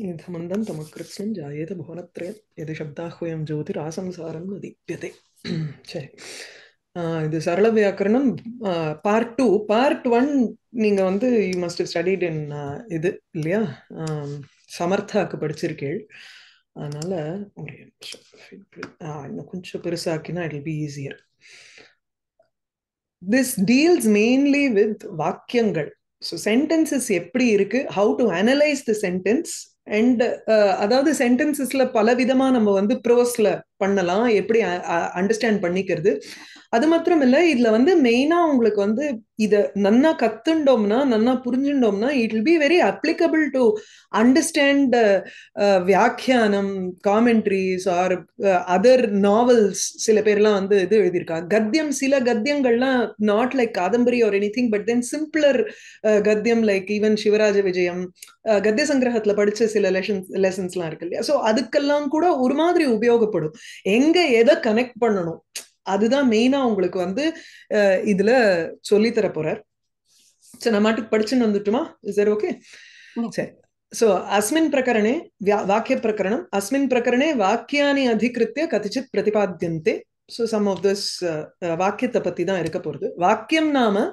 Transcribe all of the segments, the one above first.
நிதமந்தம் தமக்கிருத்ஸ்னம் ஜாயேத புவனத்ரயம் எது சப்தாஹ்வயம் ஜோதிராசம்சாரம் நதிப்பியதே சரி இது சரள வியாக்கரணம் பார்ட் டூ பார்ட் ஒன் நீங்க வந்து யூ மஸ்ட் ஸ்டடிட் இன் இது இல்லையா சமர்த்தாக்கு படிச்சிருக்கீள் அதனால ஒரு இன்னும் கொஞ்சம் பெருசாக்கினா it be easier this deals mainly with வாக்கியங்கள் ஸோ சென்டென்சஸ் எப்படி இருக்கு how to analyse the sentence and uh, அதாவது சென்டென்சஸ்ல பல விதமா நம்ம வந்து ப்ரோஸ்ல பண்ணலாம் எப்படி அண்டர்ஸ்டாண்ட் பண்ணிக்கிறது அது மாத்திரம் இல்ல இதுல வந்து மெயினா உங்களுக்கு வந்து இத நன்னா கத்துண்டோம்னா நன்னா புரிஞ்சுட்டோம்னா it will be very applicable to understand வியாக்கியானம் காமெண்ட்ரிஸ் ஆர் அதர் நாவல்ஸ் சில பேர்லாம் வந்து இது எழுதியிருக்காங்க கத்தியம் சில கத்தியங்கள்லாம் not like Kadambari or anything but then simpler கத்தியம் லைக் ஈவன் சிவராஜ விஜயம் கத்திய சங்கிரகத்துல படிச்ச சில லெசன்ஸ் லெசன்ஸ்லாம் இருக்கு இல்லையா ஸோ அதுக்கெல்லாம் கூட ஒரு மாதிரி உபயோகப்படும் எங்க எதை கனெக்ட் பண்ணணும் அதுதான் மெயினா உங்களுக்கு வந்து இதுல தர போறார் சரி நம்ம மாட்டுக்கு படிச்சுன்னு வந்துட்டுமா சரி ஓகே சரி அஸ்மின் பிரகரணே வாக்கிய பிரகரணம் அஸ்மின் பிரகரணே வாக்கியானி अधिकृत्य கதிச்சித் प्रतिपाद्यन्ते சோ சம் ஆஃப் திஸ் வாக்கியத்தை பத்தி தான் இருக்க போறது வாக்கியம் நாம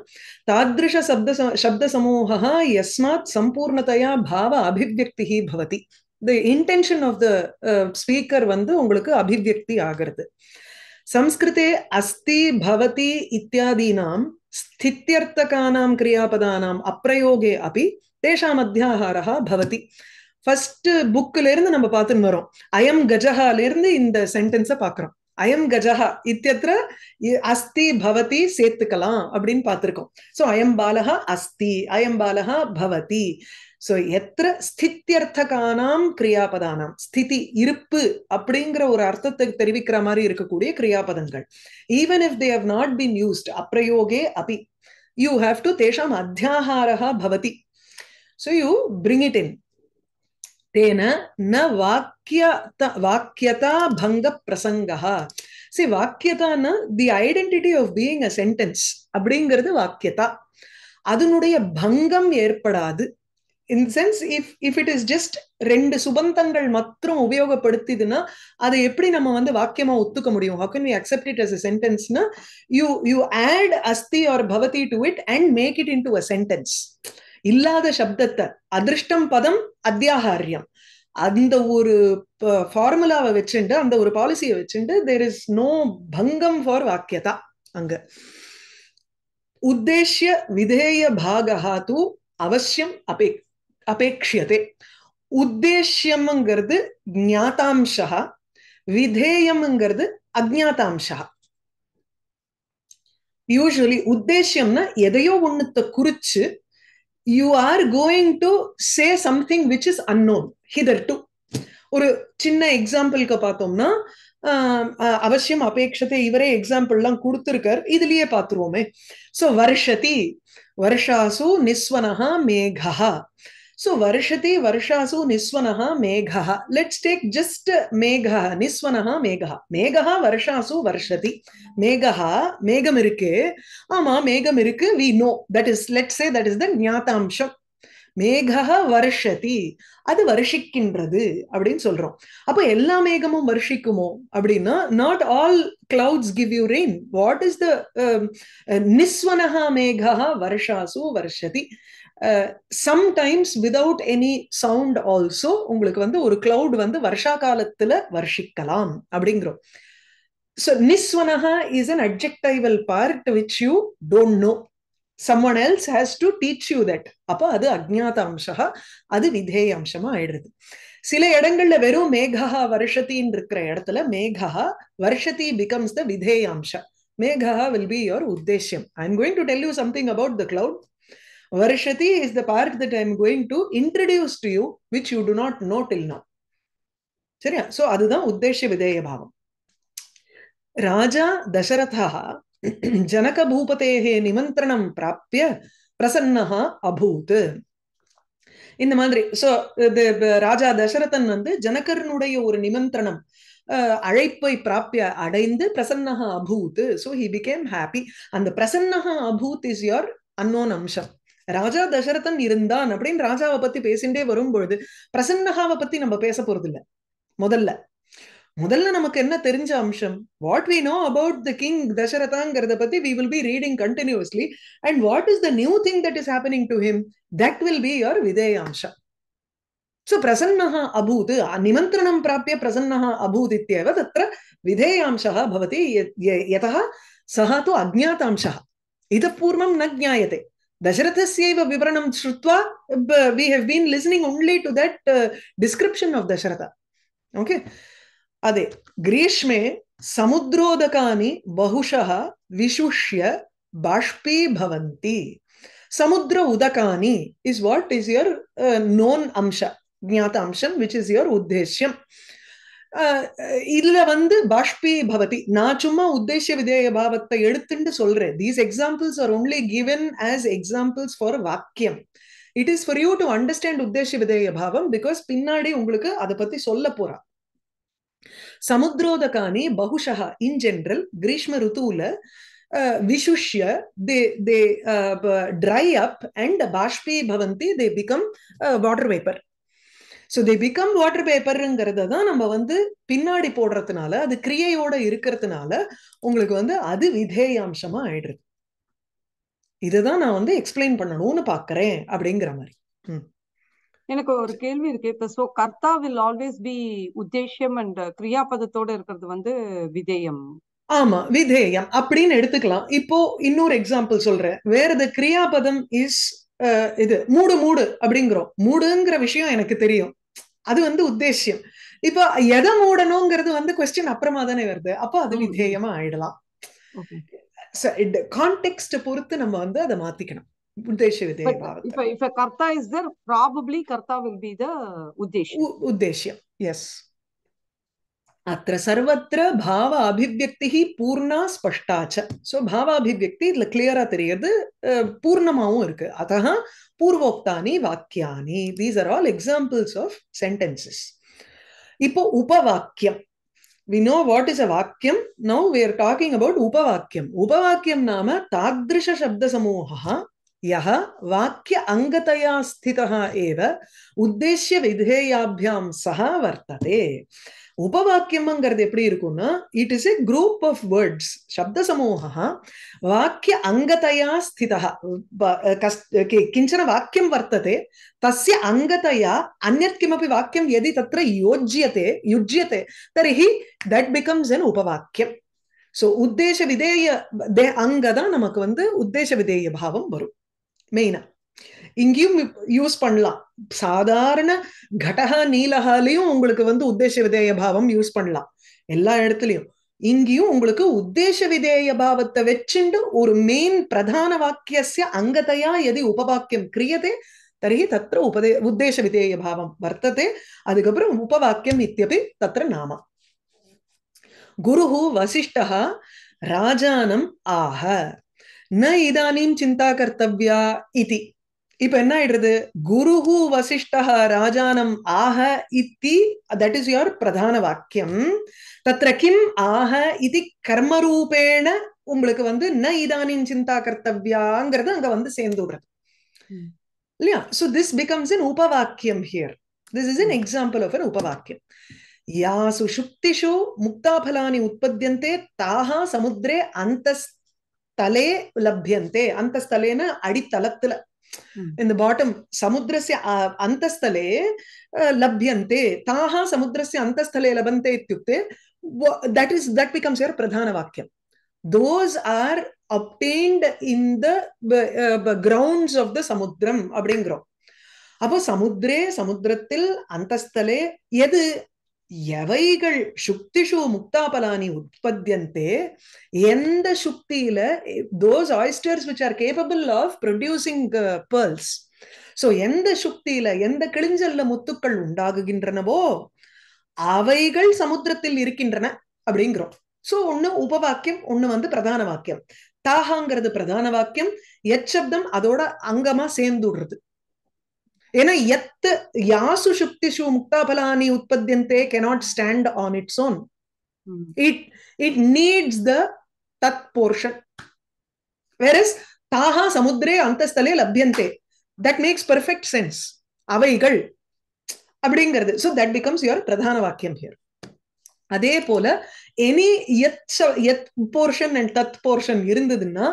தாதிருஷ சப்த சப்த சமூக யஸ்மாத் சம்பூர்ணதையா பாவ அபிவியக்தி பவதி the intention of the speaker வந்து உங்களுக்கு அபிவியக்தி ஆகிறது சம்ஸ்கிருதே அஸ்தி பவதி இத்தியாதீனாம் ஸ்தித்யர்த்தகானாம் கிரியாபதானாம் அப்பிரயோகே அப்படி தேஷாம் அத்தியாகாரா பவதி ஃபர்ஸ்ட் புக்ல இருந்து நம்ம பார்த்துன்னு வரோம் அயம் கஜஹால இருந்து இந்த சென்டென்ஸை பார்க்குறோம் அயம் கஜஹா இத்தியத்திர அஸ்தி பவதி சேர்த்துக்கலாம் அப்படின்னு பார்த்துருக்கோம் ஸோ அயம் பாலகா அஸ்தி அயம் பாலகா பவதி ஸோ எத்திர ஸ்தித்தியர்த்தகானாம் கிரியாபதானாம் ஸ்திதி இருப்பு அப்படிங்கிற ஒரு அர்த்தத்தை தெரிவிக்கிற மாதிரி இருக்கக்கூடிய கிரியாபதங்கள் even if they have not been used அப்ரயோகே அபி யூ ஹாவ் டு தேஷாம் அத்தியாகாரா பவதி so you bring it in தேன ந வாக்கியத வாக்கியதா பங்க பிரசங்கா சி வாக்கியதான்னா the identity of being a sentence அப்படிங்கிறது வாக்கியதா அதனுடைய பங்கம் ஏற்படாது in sense if if it is just ரெண்டு சுபந்தங்கள் மாத்திரம் உபயோகப்படுத்திதுன்னா அதை எப்படி நம்ம வந்து வாக்கியமா ஒத்துக்க முடியும் how can we accept it as a சென்டென்ஸ்னா யூ யூ ஆட் அஸ்தி ஆர் பவதி to it and make it into a sentence இல்லாத சப்தத்தை அதிர்ஷ்டம் பதம் அத்தியாகாரியம் அந்த ஒரு ஃபார்முலாவை வச்சுண்டு அந்த ஒரு பாலிசியை வச்சுண்டு தேர் இஸ் நோ பங்கம் ஃபார் வாக்கியதா அங்க உத்தேசிய விதேய பாகா தூ அவசியம் அபே அபேக்ஷியதே உத்தேசியம்ங்கிறது ஜாத்தாம்சா விதேயம்ங்கிறது அஜாதாம்சா யூஸ்வலி உத்தேசியம்னா எதையோ ஒண்ணுத்தை குறிச்சு you are going to say something which is unknown hitherto ஒரு சின்ன எக்ஸாம்பிளுக்கு பார்த்தோம்னா அவசியம் அபேட்சத்தை இவரே எக்ஸாம்பிள்லாம் கொடுத்துருக்கார் இதுலயே பார்த்துருவோமே ஸோ வருஷதி வருஷாசு நிஸ்வனஹா மேகா So Varshate Varshasu Niswanaha Meghaha. Let's take just Meghaha, Niswanaha Meghaha. Meghaha Varshasu Varshati. Meghaha, Megam irukku. Ama Megam irukku, we know. That is, let's say that is the Nyatamsham. மேகஹ வருஷதி அது வருஷிக்கின்றது அப்படின்னு சொல்றோம் அப்ப எல்லா மேகமும் வருஷிக்குமோ அப்படின்னா not all clouds give you rain what is the நிஸ்வனஹா மேகஹ வருஷாசு வருஷதி sometimes without any sound also உங்களுக்கு வந்து ஒரு கிளவுட் வந்து வருஷா காலத்துல வர்ஷிக்கலாம் அப்படிங்கிறோம் ஸோ நிஸ்வனஹா is an objectival part which you don't know someone else has to teach you that அப்போ அது அஜ்ஞாத அம்சா அது விதேய அம்சமா ஆயிடுது சில இடங்கள்ல வெறும் மேகா வருஷத்தின்னு இருக்கிற இடத்துல மேகா வருஷத்தி பிகம்ஸ் த விதேய அம்சா மேகா வில் பி யோர் உத்தேஷ்யம் I am going to tell you something about the cloud Varshati is the park that I am going to introduce to you, which you do not know till now. சரியா so அதுதான் உத்தேச விதேய பாவம் ராஜா தசரதா ஜனக நிமந்திரணம் பிராப்பிய பிரசன்னஹா அபூத் இந்த மாதிரி so இது ராஜா தசரதன் வந்து ஜனகரனுடைய ஒரு நிமந்திரணம் அழைப்பை பிராப்பிய அடைந்து பிரசன்னஹா அபூத் சோ ஹி பிகேம் ஹாப்பி அந்த பிரசன்னஹா அபூத் இஸ் யோர் அன்னோன் அம்சம் ராஜா தசரதன் இருந்தான் அப்படின்னு ராஜாவை பத்தி பேசிட்டே வரும்பொழுது பிரசன்னகாவை பத்தி நம்ம பேச போறது இல்ல முதல்ல முதல்ல நமக்கு என்ன தெரிஞ்ச அம்சம் what we know about the king தசரதாங்கிறத பத்தி we will be reading continuously and what is the new thing that is happening to him that will be your அம்சம் சோ பிரசன்னः அபூத் நிமந்திரணம் பிராப்ய பிரசன்னः அபூத் இத்தியவ तत्र विधेयांशः भवति यतः सः तु अज्ञातांशः इतः दशरथस्यैव विवरणं श्रुवा we have been listening only to that description of Dasharatha okay अदे ग्रीष्मे समुद्रोदकानि बहुशः विशुष्य बाष्पीभवन्ति समुद्र उदकानि is what is your known अंश ज्ञात अंशं विच् इस् युर् उद्देश्यम् இதுல வந்து பாஷ்பி பவதி நான் சும்மா உத்தேச விதேய பாவத்தை எடுத்துட்டு சொல்றேன் these examples are only given as examples for வாக்கியம் it is for you to understand உத்தேச விதேய பாவம் பிகாஸ் பின்னாடி உங்களுக்கு அதை பத்தி சொல்ல போறா சமுத்ரோதகானி பகுஷா இன் ஜென்ரல் கிரீஷ்ம ருத்துல விசுஷ்ய they they dry up and பாஷ்பி பவந்தி they become water vapour so they become water பேப்பருங்கிறத தான் நம்ம வந்து பின்னாடி போடுறதுனால அது கிரியையோட இருக்கிறதுனால உங்களுக்கு வந்து அது விதேயாம்சமா ஆயிடுறது இதுதான் நான் வந்து எக்ஸ்பிளைன் பண்ணணும்னு பாக்குறேன் அப்படிங்கிற மாதிரி எனக்கு ஒரு கேள்வி இருக்கு இப்ப சோ கர்த்தா வில் ஆல்வேஸ் பி உத்தேசியம் அண்ட் கிரியாபதத்தோட இருக்கிறது வந்து விதேயம் ஆமா விதேயம் அப்படின்னு எடுத்துக்கலாம் இப்போ இன்னொரு எக்ஸாம்பிள் சொல்றேன் வேற த கிரியாபதம் இஸ் இது மூடு மூடு அப்படிங்கிறோம் மூடுங்கிற விஷயம் எனக்கு தெரியும் அது வந்து உத்தேசியம் இப்போ எதை மூடணுங்கிறது வந்து கொஸ்டின் அப்புறமா தானே வருது அப்போ அது விதேயமா ஆயிடலாம் கான்டெக்ட் பொறுத்து நம்ம வந்து அதை மாத்திக்கணும் உத்தேச இப்ப கர்த்தா இஸ் தர் ப்ராபபிளி கர்த்தா வில் பி த உத்தேசியம் உத்தேசியம் எஸ் अत्र सर्वत्र भाव अभिव्यक्ति पूर्ण पूर्णा स्पष्टा च सो भाव अभिव्यक्ति क्लियर तेरियद पूर्णमा अतः पूर्वोक्ता वाक्या ऑफ सेंटेंसेस उपवाक्य we know what is a वाक्यम now we are talking about उपवाक्यम उपवाक्यम नाम तादृश शब्द समूह यः वाक्य अङ्गतया स्थितः एव उद्देश्य विधेयाभ्यां सह वर्तते உபவாக்கியம்ங்கிறது எப்படி இருக்கும்னா it is a group of words சப்த சமூகா வாக்கிய அங்கதையா ஸ்திதா கிஞ்சன வாக்கியம் வர்த்தते தஸ்ய அங்கதையா அந்யத் கிமபி வாக்கியம் எதி தத்ர யோஜ்யते யுஜ்யते தர்ஹி தட் பிகம்ஸ் அன் உபவாக்கியம் ஸோ உத்தேச விதேய அங்கதான் நமக்கு வந்து உத்தேச விதேய பாவம் வரும் மெயினா இங்கேயும் யூஸ் பண்ணலாம் சாதாரண கடக நீலகாலையும் உங்களுக்கு வந்து உத்தேச விதேய பாவம் யூஸ் பண்ணலாம் எல்லா இடத்துலயும் இங்கேயும் உங்களுக்கு உத்தேச விதேய பாவத்தை வச்சுண்டு ஒரு மெயின் பிரதான வாக்கிய அங்கதையா எதி உபவாக்கியம் கிரியதே தரி தத்திர உபதே உத்தேச விதேய பாவம் வர்த்ததே அதுக்கப்புறம் உபவாக்கியம் இத்தியபி தத்திர நாம குரு வசிஷ்டா ராஜானம் ஆஹ ந இதானீம் சிந்தா கர்த்தவ்யா இதி இப்ப என்ன ஆயிடுறது குருஹு வசிஷ்டா ராஜானம் ஆஹ இத்தி தட் இஸ் யுவர் பிரதான வாக்கியம் தத்ர கிம் ஆஹ இது கர்மரூபேண உங்களுக்கு வந்து ந இதானின் சிந்தா கர்த்தவ்யாங்கிறது அங்க வந்து சேர்ந்து விடுறது இல்லையா சோ திஸ் பிகம்ஸ் இன் உபவாக்கியம் here this is in example of an உபவாக்கியம் யாசு சுப்திஷு முக்தாபலானி உற்பத்தியந்தே தாஹா சமுத்திரே அந்தஸ் தலே லப்யந்தே அந்த ஸ்தலேன அடித்தளத்துல இந்த பாட்டம் சமுத்திரஸ்ய அந்தஸ்தலே லப்யந்தே தாஹா சமுத்திரஸ்ய அந்தஸ்தலே லபந்தே இத்தியுக்தே that is that becomes your பிரதான வாக்கியம் those are obtained in the grounds of the சமுத்திரம் அப்படிங்கிறோம் அப்போ சமுத்திரே சமுத்திரத்தில் அந்தஸ்தலே எது எவைகள் சுக்திஷு முக்தாபலானி உற்பத்தியந்தே எந்த சுக்தியில those oysters which are capable of producing pearls so எந்த சுக்தியில எந்த கிழிஞ்சல்ல முத்துக்கள் உண்டாகுகின்றனவோ அவைகள் சமுத்திரத்தில் இருக்கின்றன அப்படிங்கிறோம் சோ ஒண்ணு உபவாக்கியம் ஒண்ணு வந்து பிரதான வாக்கியம் தாகாங்கிறது பிரதான வாக்கியம் எச்சப்தம் அதோட அங்கமா சேர்ந்துடுறது ஏன்னா எத்த யாசு சுக்திஷு முக்தாபலானி உற்பத்தியந்தே cannot stand on its own it it needs the தத் போர்ஷன் வேரஸ் தாகா சமுத்திரே அந்தஸ்தலே லப்யந்தே தட் மேக்ஸ் பெர்ஃபெக்ட் சென்ஸ் அவைகள் அப்படிங்கிறது ஸோ தட் பிகம்ஸ் யுவர் பிரதான வாக்கியம் ஹியர் அதே போல எனி எத் எத் போர்ஷன் அண்ட் தத் போர்ஷன் இருந்ததுன்னா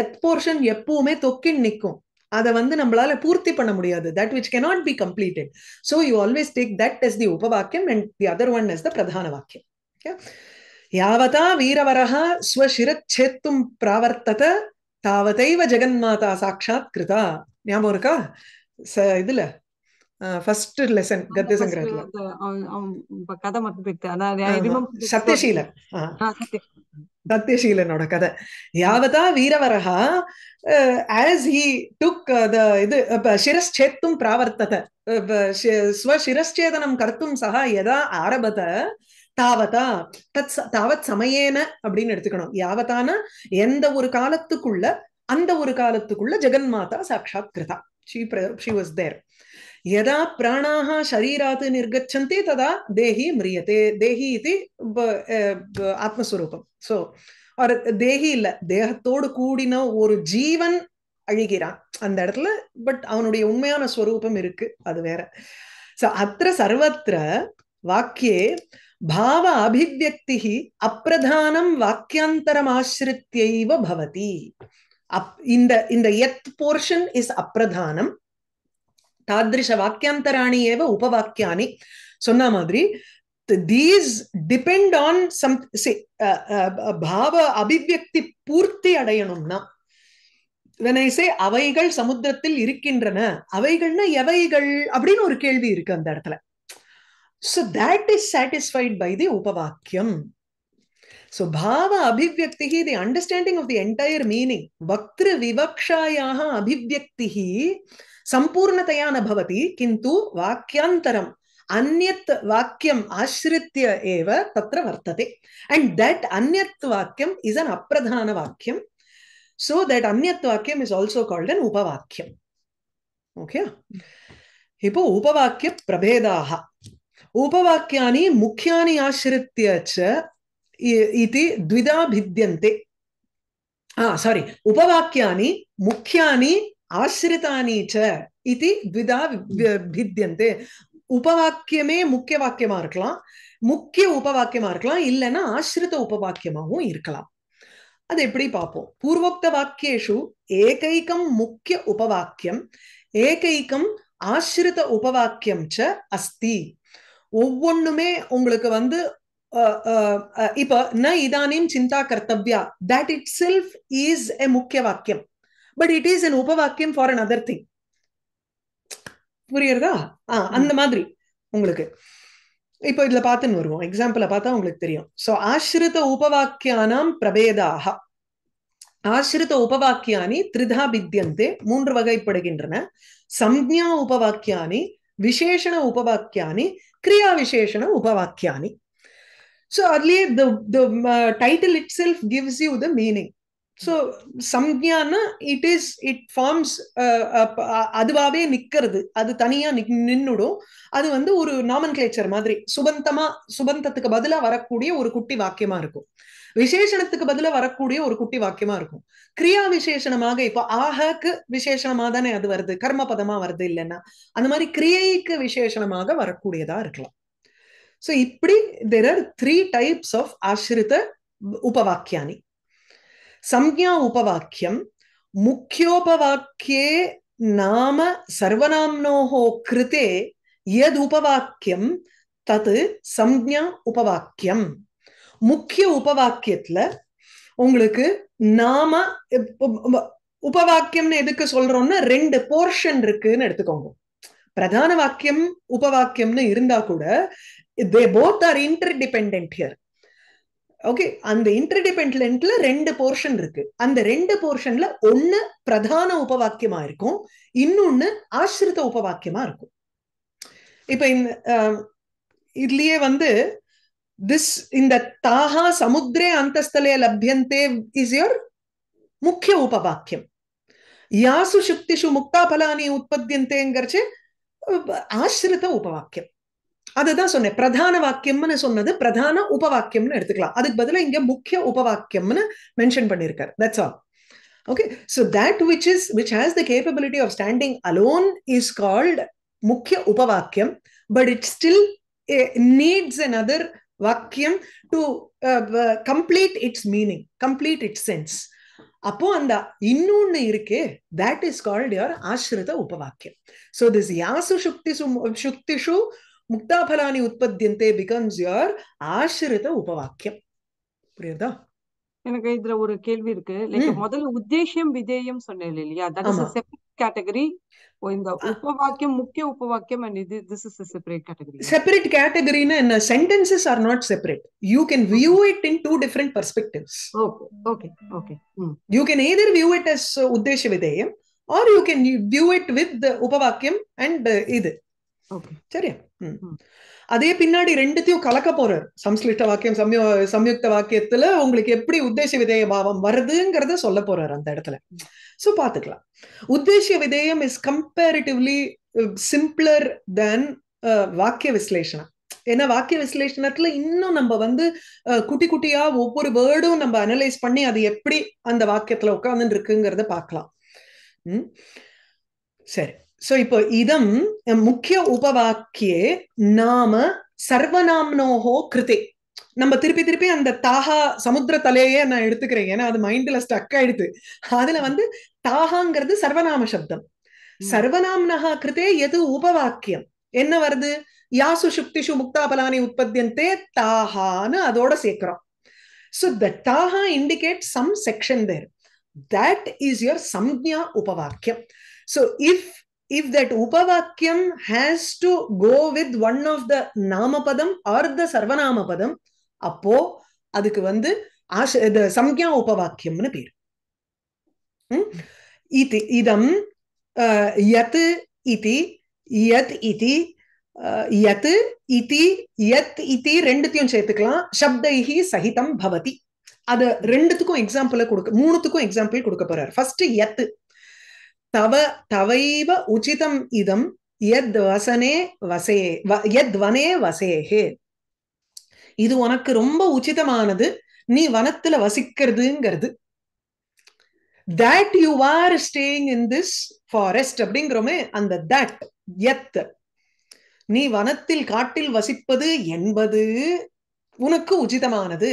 எத் போர்ஷன் எப்பவுமே தொக்கின் நிற்கும் அதை வந்து நம்மளால பூர்த்தி பண்ண முடியாது that which cannot be completed so you always take that is the உபவாக்கியம் and the other one is the பிரதான வாக்கியம் யாவதா வீரவரஹா ஸ்வசிரச்சேத்தும் பிராவர்த்தத தாவதைவ ஜெகன்மாதா சாட்சாத் கிருதா ஞாபகம் இருக்கா ச இதுல ఫస్ట్ లెసన్ గద్దె సంగ్రహంలో கதை மட்டும் போயிட்டு சத்யசீலன் சத்யசீலனோட கதை யாவதா வீரவரஹா ஆஸ் ஹி டுக் த இது சிரஸ்சேத்தும் பிராவர்த்தத ஸ்வசிரஸ்சேதனம் கர்த்தும் சகா எதா ஆரபத தாவதா தத் தாவத் சமயேன அப்படின்னு எடுத்துக்கணும் யாவதான எந்த ஒரு காலத்துக்குள்ள அந்த ஒரு காலத்துக்குள்ள ஜெகன்மாதா சாட்சாத் கிருதா ஷீ ஷி வாஸ் தேர் यदा प्राणाः शरीरात् निर्गच्छन्ति तदा देहि म्रियते देहि इति ஆத்மஸ்வரூபம் ஸோ ஒரு தேகி இல்லை தேகத்தோடு கூடின ஒரு ஜீவன் அழிகிறான் அந்த இடத்துல பட் அவனுடைய உண்மையான ஸ்வரூபம் இருக்கு அது வேற ஸோ அத்த சர்வத்திர வாக்கியே பாவ அபிவியக்தி அப்பிரதானம் வாக்கியாந்தரம் ஆசிரித்தியவ பவதி அப் இந்த இந்த எத் போர்ஷன் இஸ் அப்பிரதானம் தாதிருஷ வாக்கியாந்தராணி ஏவ உபவாக்கியானி சொன்ன மாதிரி தீஸ் டிபெண்ட் ஆன் சம் பாவ அபிவியக்தி பூர்த்தி அடையணும்னா வெனைசே அவைகள் சமுத்திரத்தில் இருக்கின்றன அவைகள்னா எவைகள் அப்படின்னு ஒரு கேள்வி இருக்கு அந்த இடத்துல so that is satisfied by the உபவாக்கியம் ஸோ பாவ அபிவியக்திகி the understanding of the entire meaning பக்திரு விவக்ஷாயாக அபிவியக்திகி सम्पूर्णतया न भवति किन्तु वाक्यान्तरम् अन्यत् वाक्यम् आश्रित्य एव तत्र वर्तते एण्ड् देट् अन्यत् वाक्यम् इस् अन् अप्रधानवाक्यं सो देट् अन्यत् वाक्यम् इस् आल्सो काल्ड् अन् उपवाक्यम् ओके इप उपवाक्यप्रभेदाः उपवाक्यानि मुख्यानि आश्रित्य च इति द्विधा भिद्यन्ते हा सारी उपवाक्यानि मुख्यानि ஆசிரிதானீச்ச இது உபவாக்கியமே முக்கிய வாக்கியமா இருக்கலாம் முக்கிய உபவாக்கியமா இருக்கலாம் இல்லைன்னா ஆசிரித உபவாக்கியமாகவும் இருக்கலாம் அது எப்படி பார்ப்போம் பூர்வோக்த வாக்கியேஷு ஏகைக்கம் முக்கிய உபவாக்கியம் ஏகைக்கம் ஆசிரித உபவாக்கியம் ச அஸ்தி ஒவ்வொன்றுமே உங்களுக்கு வந்து இப்ப ந இதானியம் சிந்தா கர்த்தவ்யா that itself is a முக்கிய வாக்கியம் பட் இட் இஸ் அன் உபவாக்கியம் ஃபார் அன் அதர் திங் புரியுறதா ஆஹ் அந்த மாதிரி உங்களுக்கு இப்போ இதுல பார்த்துன்னு வருவோம் எக்ஸாம்பிள பார்த்தா உங்களுக்கு தெரியும் சோ ஆசிரித உபவாக்கியானாம் பிரபேதாக ஆசிரித உபவாக்கியானி திரிதா வித்தியந்தே மூன்று வகைப்படுகின்றன சம்ஞா உபவாக்கியானி விசேஷண உபவாக்கியானி கிரியா விசேஷண உபவாக்கியானி சோ அதுலயே the title itself gives you the meaning so சம்ஞானா இட் இஸ் இட் ஃபார்ம்ஸ் அதுவாவே நிற்கிறது அது தனியா நின்னுடும் அது வந்து ஒரு நாமன் கிளேச்சர் மாதிரி சுபந்தமா சுபந்தத்துக்கு பதிலா வரக்கூடிய ஒரு குட்டி வாக்கியமா இருக்கும் விசேஷணத்துக்கு பதிலா வரக்கூடிய ஒரு குட்டி வாக்கியமா இருக்கும் கிரியா விசேஷணமாக இப்போ ஆஹக்கு விசேஷணமா தானே அது வருது கர்ம பதமா வருது இல்லைன்னா அந்த மாதிரி கிரியைக்கு விசேஷணமாக வரக்கூடியதா இருக்கலாம் சோ இப்படி there are three types of ஆசிரித உபவாக்கியானி சம்யா உபவாக்கியம் முக்கியோபவாக்கியே நாம சர்வநாம்னோஹோ கிருதே எது உபவாக்கியம் தது சம்யா உபவாக்கியம் முக்கிய உபவாக்கியத்துல உங்களுக்கு நாம உபவாக்கியம்னு எதுக்கு சொல்றோம்னா ரெண்டு போர்ஷன் இருக்குன்னு எடுத்துக்கோங்க பிரதான வாக்கியம் உபவாக்கியம்னு இருந்தா கூட they both are interdependent here okay அந்த இன்டர்டிபெண்ட் ரெண்டு போர்ஷன் இருக்கு அந்த ரெண்டு போர்ஷன்ல ஒன்னு பிரதான உபவாக்கியமா இருக்கும் இன்னொன்னு ஆசிரித உபவாக்கியமா இருக்கும் இப்ப இந்த இதுலயே வந்து திஸ் இந்த தாகா சமுத்திரே அந்தஸ்தலே லப்யந்தே இஸ் யோர் முக்கிய உபவாக்கியம் யாசு சுக்திஷு முக்தா பலானி உற்பத்தியந்தேங்கிறச்சு ஆசிரித உபவாக்கியம் அதுதான் சொன்னேன் பிரதான வாக்கியம்னு சொன்னது பிரதான உபவாக்கியம்னு எடுத்துக்கலாம் அதுக்கு பதிலாக இங்க முக்கிய உபவாக்கியம்னு மென்ஷன் பண்ணியிருக்காரு that's all okay so that which is which has the capability of standing alone is called முக்கிய உபவாக்கியம் but it still needs another வாக்கியம் to complete its meaning complete its sense அப்போ அந்த இன்னொன்னு இருக்கே தட் இஸ் கால்ட் யுவர் ஆசிரித உபவாக்கியம் so this யாசு சுக்தி சுக்திஷு முக்தாபலானி உற்பத்தியந்தே பிகம்ஸ் யுவர் ஆசிரித உபவாக்கியம் புரியுதா எனக்கு இதுல ஒரு கேள்வி இருக்கு முதல்ல உத்தேசியம் விதேயம் சொன்னேன் இல்லையா தட் இஸ் செப்பரேட் கேட்டகரி இந்த உபவாக்கியம் முக்கிய உபவாக்கியம் அண்ட் இது this is separate category separate கேட்டகரினா என்ன sentences are not separate you can view it in two different perspectives okay okay okay you can either view it as உத்தேச விதேயம் or you can view it with உபவாக்கியம் and இது சரியா அதே பின்னாடி ரெண்டுத்தையும் கலக்க போறாரு சம்ஸ்லிஷ்ட வாக்கியம் சம்யோ சம்யுக்த வாக்கியத்துல உங்களுக்கு எப்படி உத்தேச விதேய பாவம் வருதுங்கிறத சொல்ல போறாரு அந்த இடத்துல சோ பாத்துக்கலாம் உத்தேசிய விதேயம் இஸ் கம்பேரிட்டிவ்லி சிம்பிளர் தென் வாக்கிய விஸ்லேஷனம் ஏன்னா வாக்கிய விஸ்லேஷணத்துல இன்னும் நம்ம வந்து குட்டி குட்டியா ஒவ்வொரு வேர்டும் நம்ம அனலைஸ் பண்ணி அது எப்படி அந்த வாக்கியத்துல உட்கார்ந்துட்டு இருக்குங்கிறத உம் சரி சோ இப்போ இதம் முக்கிய உபவாக்கியே நாம சர்வநாம்னோஹோ கிருதே நம்ம திருப்பி திருப்பி அந்த தாகா சமுத்திர தலையே நான் எடுத்துக்கிறேன் ஏன்னா அது மைண்ட்ல ஸ்டக் ஆயிடுது அதுல வந்து தாகாங்கிறது சர்வநாம சப்தம் சர்வநாம்னஹா கிருதே எது உபவாக்கியம் என்ன வருது யாசு சுக்திஷு முக்தா பலானி உற்பத்தியந்தே தாஹான்னு அதோட சேர்க்கிறோம் சோ த தாஹா indicate some section there that is your சம்யா உபவாக்கியம் சோ இஃப் இஃப் தட் உபவாக்கியம் has to go with one of the நாமபதம் ஆர் த சர்வநாமபதம் அப்போ அதுக்கு வந்து ஆஷ சம்யா உபவாக்கியம்னு பேர் இது இதம் யத் இது யத் இது யத் இது யத் இது ரெண்டுத்தையும் சேர்த்துக்கலாம் சப்தைஹி சகிதம் பவதி அது ரெண்டுத்துக்கும் எக்ஸாம்பிள் கொடுக்க மூணுத்துக்கும் எக்ஸாம்பிள் கொடுக்க போறார் ஃபர்ஸ்ட் யத் தவ தவைவ உச்சிதம் இதம் எத் வசனே வசே எத் வனே வசேகே இது உனக்கு ரொம்ப உச்சிதமானது நீ வனத்துல வசிக்கிறதுங்கிறது that you are staying in this forest அப்படிங்கிறோமே அந்த தட் எத் நீ வனத்தில் காட்டில் வசிப்பது என்பது உனக்கு உச்சிதமானது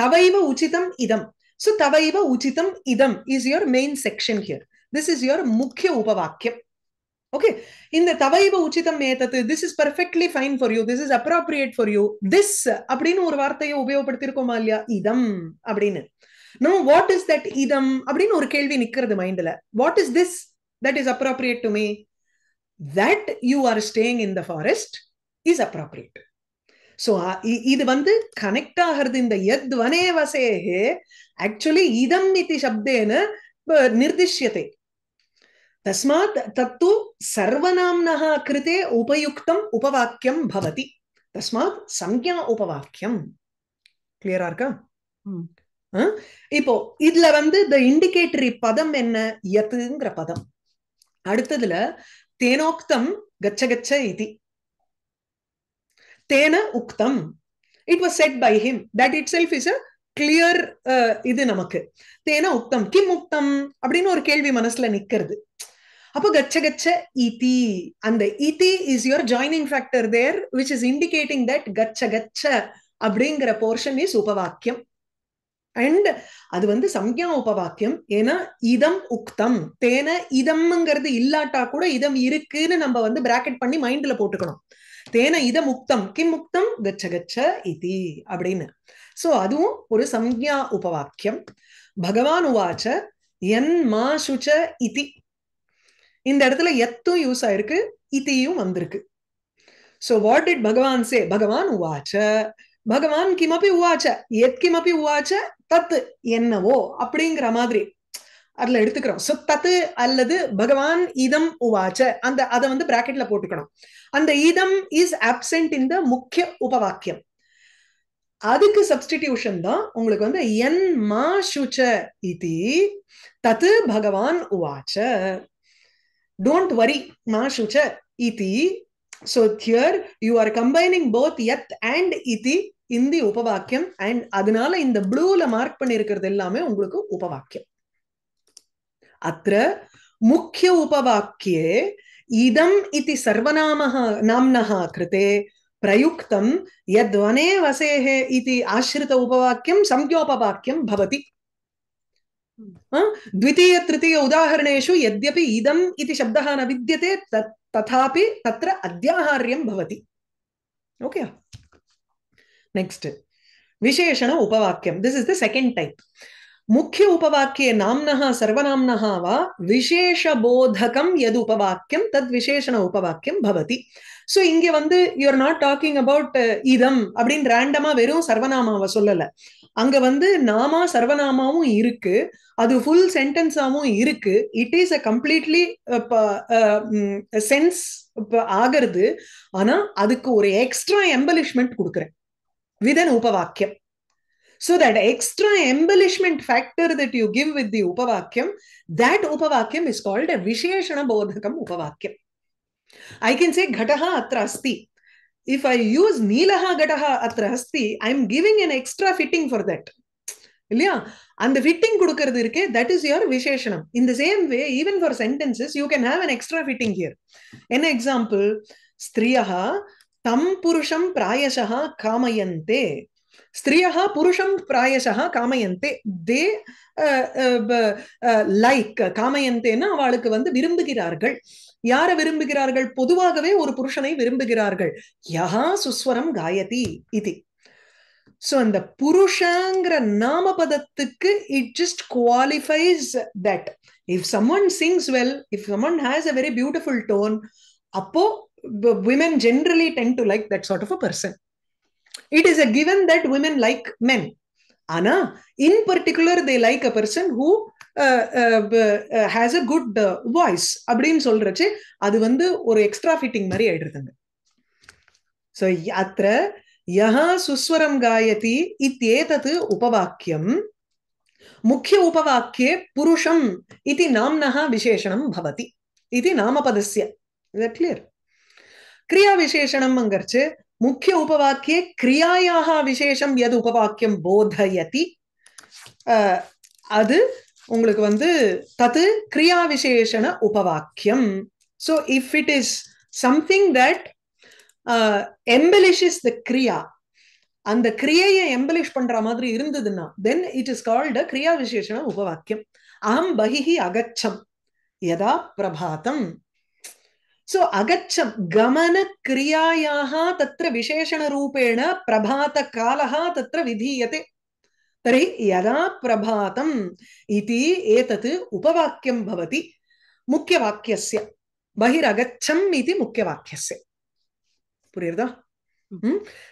தவைவ உச்சிதம் இதம் சோ தவைவ உச்சிதம் இதம் is your main section here this is your முக்கிய உபவாக்கியம் ஓகே இந்த தவைவ உச்சிதம் ஏத்தத்து this is perfectly fine for you this is appropriate for you this அப்படின்னு ஒரு வார்த்தையை உபயோகப்படுத்திருக்கோமா இல்லையா இதம் அப்படின்னு நம்ம வாட் இஸ் தட் இதம் அப்படின்னு ஒரு கேள்வி நிக்கிறது மைண்ட்ல what is this that is appropriate to me that you are staying in the forest is appropriate so இது வந்து கனெக்ட் ஆகிறது இந்த எத் வனே வசேகே ஆக்சுவலி இதம் இத்தி சப்தேன நிர்திஷ்யத்தை தஸ்மாத் தத்து சர்வநாம்னா கிருத்தே உபயுக்தம் உபவாக்கியம் பவதி தஸ்மாத் சங்கியா உபவாக்கியம் கிளியரா இருக்கா இப்போ இதுல வந்து த இண்டிகேட்டரி பதம் என்ன யத்துங்கிற பதம் அடுத்ததுல தேனோக்தம் கச்ச கச்ச இதி தேன உக்தம் it was said by him that itself is a clear இது நமக்கு தேன உக்தம் கிம் உக்தம் அப்படின்னு ஒரு கேள்வி மனசுல நிக்கிறது அப்போ கச்ச கச்ச இதி e அந்த இதி is your joining factor there which is indicating that கச்ச கச்ச அப்படிங்கிற போர்ஷன் இஸ் உபவாக்கியம் அண்ட் அது வந்து சம்யா உபவாக்கியம் ஏன்னா இதம் உக்தம் தேன இதம்ங்கிறது இல்லாட்டா கூட இதம் இருக்குன்னு நம்ம வந்து பிராக்கெட் பண்ணி மைண்ட்ல போட்டுக்கணும் தேன இத முக்தம் கிம் முக்தம் கச்ச கச்ச இதி e அப்படின்னு சோ அதுவும் ஒரு சம்யா உபவாக்கியம் பகவான் உவாச்ச என் மா சுச்ச இதி இந்த இடத்துல எத்தும் யூஸ் ஆயிருக்கு இத்தையும் வந்திருக்கு ஸோ வாட் டிட் பகவான் சே பகவான் உவாச்ச பகவான் கிமப்பி உவாச்ச எத் கிமப்பி உவாச்ச தத்து என்னவோ அப்படிங்கிற மாதிரி அதுல எடுத்துக்கிறோம் சோ தத்து அல்லது பகவான் இதம் உவாச்ச அந்த அதை வந்து பிராக்கெட்ல போட்டுக்கணும் அந்த இதம் இஸ் அப்சென்ட் இன் த முக்கிய உபவாக்கியம் அதுக்கு சப்ஸ்டிடியூஷன் தான் உங்களுக்கு வந்து என் மா சுச்ச இதி தத்து பகவான் உவாச்ச Don't worry, ma shucha iti. So here you are combining both yet and iti in the upavakyam and அதனால இந்த ப்ளூல மார்க் பண்ணியிருக்கிறது எல்லாமே உங்களுக்கு உபவாக்கியம் அத்த முக்கிய உபவாக்கியே இதம் இது சர்வநாமः நாம்னः கிருதே प्रयुक्तं यद्वने वसेः इति आश्रित उपवाक्यं संज्ञोपवाक्यं भवति द्वितीय तृतीय उदाहरणेषु यद्यपि इदम् इति शब्दः न विद्यते तथापि तत्र अद्याहार्यं भवति ओके नेक्स्ट् विशेषण उपवाक्यं this is the second type मुख्य उपवाक्ये नाम्नः सर्वनाम्नः वा विशेषबोधकं यद् उपवाक्यं तद् विशेषण उपवाक्यं भवति सो ஸோ இங்க வந்து யூஆர் நாட் டாக்கிங் அபவுட் இதம் அப்படின்னு ரேண்டமா வெறும் சர்வநாமாவை சொல்லல अङ्गे வந்து நாமா சர்வநாமாவும் இருக்கு அது ஃபுல் சென்டென்ஸாவும் இருக்கு it is a completely sense ஆகிறது ஆனா அதுக்கு ஒரு எக்ஸ்ட்ரா எம்பலிஷ்மெண்ட் கொடுக்குறேன் வித் அன் உபவாக்கியம் so that extra embellishment factor that you give with the உபவாக்கியம் தட் உபவாக்கியம் இஸ் கால்ட் அ விசேஷண போதகம் உபவாக்கியம் ஐ கேன் சே கடகா அத்திர அஸ்தி இஃப் ஐ யூஸ் நீலகா கடகா அத்திர அஸ்தி I am giving an extra fitting for that இல்லையா அந்த ஃபிட்டிங் கொடுக்கறது இருக்கே தட் இஸ் யுவர் விசேஷனம் இந்த same way even for sentences you can have an extra fitting here என்ன எக்ஸாம்பிள் ஸ்திரியா தம் புருஷம் பிராயசா காமயந்தே ஸ்திரியா புருஷம் பிராயசா காமயந்தே தே லைக் காமயந்தேன்னு அவளுக்கு வந்து விரும்புகிறார்கள் யாரை விரும்புகிறார்கள் பொதுவாகவே ஒரு புருஷனை விரும்புகிறார்கள் யஹா சுஸ்வரம் காயதி இது ஸோ அந்த புருஷங்கிற நாமபதத்துக்கு it just qualifies that if someone sings well if someone has a very beautiful tone அப்போ women generally tend to like that sort of a person it is a given that women like men ஆனா in particular they like a person who has a good voice அப்படின்னு சொல்றச்சு அது வந்து ஒரு extra fitting மாதிரி ஆயிடுதுங்க so யஹா சுஸ்வரம் காயதி இத்தியேதத் உபவாக்கியம் முக்கிய உபவாக்கியே புருஷம் இது நாம்னः விசேஷணம் பவதி இது நாமபதஸ்ய இஸ் கிளியர் கிரியா விசேஷணம் அங்கர்ச்சு முக்கிய உபவாக்கியே கிரியாயாக விசேஷம் எது உபவாக்கியம் போதயதி அது உங்களுக்கு வந்து தது கிரியா விசேஷண உபவாக்கியம் so if it is something that embellishes the கிரியா அந்த கிரியையை எம்பலிஷ் பண்ற மாதிரி இருந்ததுன்னா தென் இட் இஸ் கால்டு கிரியா விசேஷன உபவாக்கியம் அகம் பகிஹி அகச்சம் யதா பிரபாதம் சோ அகச்சம் கமன கிரியாயாக தத்திர ரூபேண பிரபாத காலகா தத்திர விதீயத்தை தரி யதா பிரபாதம் இது ஏதத்து உபவாக்கியம் பவதி முக்கிய வாக்கியஸ்ய பகிரகச்சம் இது முக்கிய வாக்கியஸ்ய புரியுறதா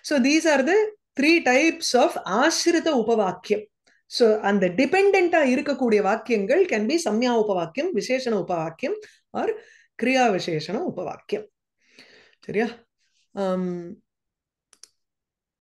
so these are the three types of ஆசிரித உபவாக்கியம் ஸோ அந்த டிபெண்டா இருக்கக்கூடிய வாக்கியங்கள் கேன் பி சம்யா உபவாக்கியம் விசேஷண உபவாக்கியம் ஆர் கிரியா விசேஷண உபவாக்கியம் சரியா um,